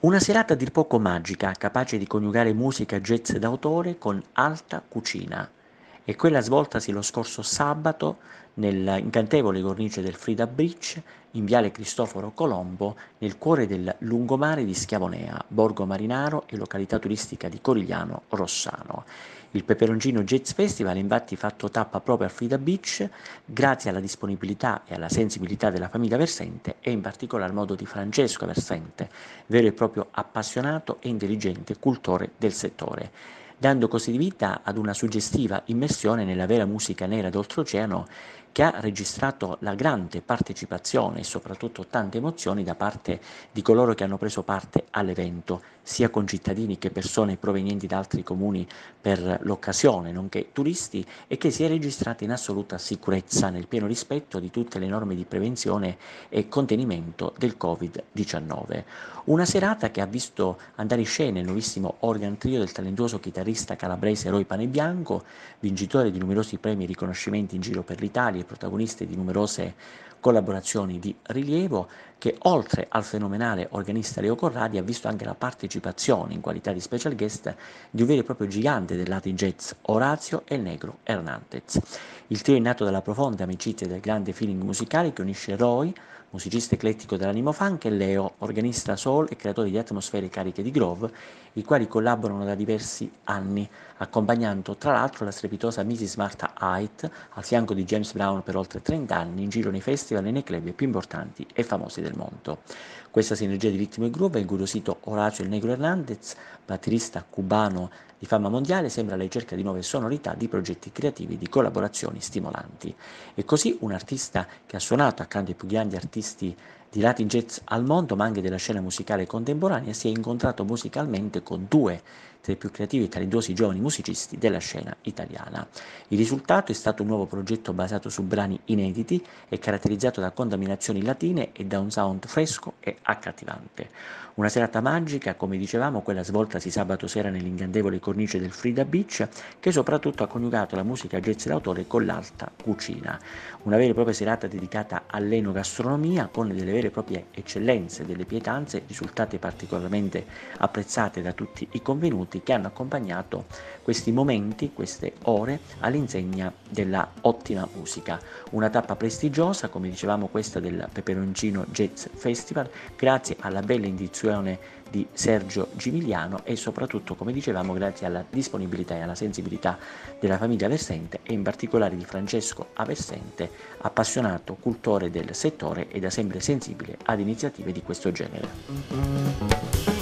Una serata dir poco magica, capace di coniugare musica jazz d'autore con alta cucina e quella svoltasi lo scorso sabato nell'incantevole cornice del Frida Bridge in viale Cristoforo Colombo nel cuore del lungomare di Schiavonea, Borgo Marinaro e località turistica di Corigliano Rossano. Il Peperoncino Jazz Festival ha infatti fatto tappa proprio a Frida Beach grazie alla disponibilità e alla sensibilità della famiglia Versente e in particolar modo di Francesco Versente, vero e proprio appassionato e intelligente cultore del settore dando così vita ad una suggestiva immersione nella vera musica nera d'oltreoceano che ha registrato la grande partecipazione e soprattutto tante emozioni da parte di coloro che hanno preso parte all'evento, sia concittadini che persone provenienti da altri comuni per l'occasione, nonché turisti, e che si è registrata in assoluta sicurezza nel pieno rispetto di tutte le norme di prevenzione e contenimento del Covid-19. Una serata che ha visto andare in scena il nuovissimo organ trio del talentuoso chitarrista calabrese Roy Panebianco, vincitore di numerosi premi e riconoscimenti in giro per l'Italia e protagoniste di numerose collaborazioni di rilievo che oltre al fenomenale organista Leo Corradi ha visto anche la partecipazione in qualità di special guest di un vero e proprio gigante del latin jazz Orazio e il negro Hernandez. Il trio è nato dalla profonda amicizia e del grande feeling musicale che unisce Roy, musicista eclettico dell'animo funk, e Leo, organista soul e creatore di atmosfere cariche di groove, i quali collaborano da diversi anni, accompagnando tra l'altro la strepitosa Mrs. Martha Haidt al fianco di James Brown per oltre 30 anni in giro nei festival e nei club più importanti e famosi del mondo. Questa sinergia di ritmo e groove ha inguriosito Horacio Il Negro Hernandez, batterista cubano di fama mondiale sembra la ricerca di nuove sonorità, di progetti creativi, di collaborazioni stimolanti. E così un artista che ha suonato accanto ai più grandi artisti di lati jazz al mondo, ma anche della scena musicale contemporanea, si è incontrato musicalmente con due tra i più creativi e calidosi giovani musicisti della scena italiana. Il risultato è stato un nuovo progetto basato su brani inediti e caratterizzato da contaminazioni latine e da un sound fresco e accattivante. Una serata magica, come dicevamo, quella svoltasi sabato sera nell'incantevole cornice del Frida Beach, che soprattutto ha coniugato la musica jazz d'autore con l'alta cucina. Una vera e propria serata dedicata all'enogastronomia con delle vere e proprie eccellenze delle pietanze risultate particolarmente apprezzate da tutti i convenuti che hanno accompagnato questi momenti, queste ore all'insegna della ottima musica. Una tappa prestigiosa, come dicevamo questa del Peperoncino Jazz Festival, grazie alla bella indizione di Sergio Gimigliano e soprattutto, come dicevamo, grazie alla disponibilità e alla sensibilità della famiglia Versente e in particolare di Francesco Aversente, appassionato cultore del settore e da sempre sensibile ad iniziative di questo genere.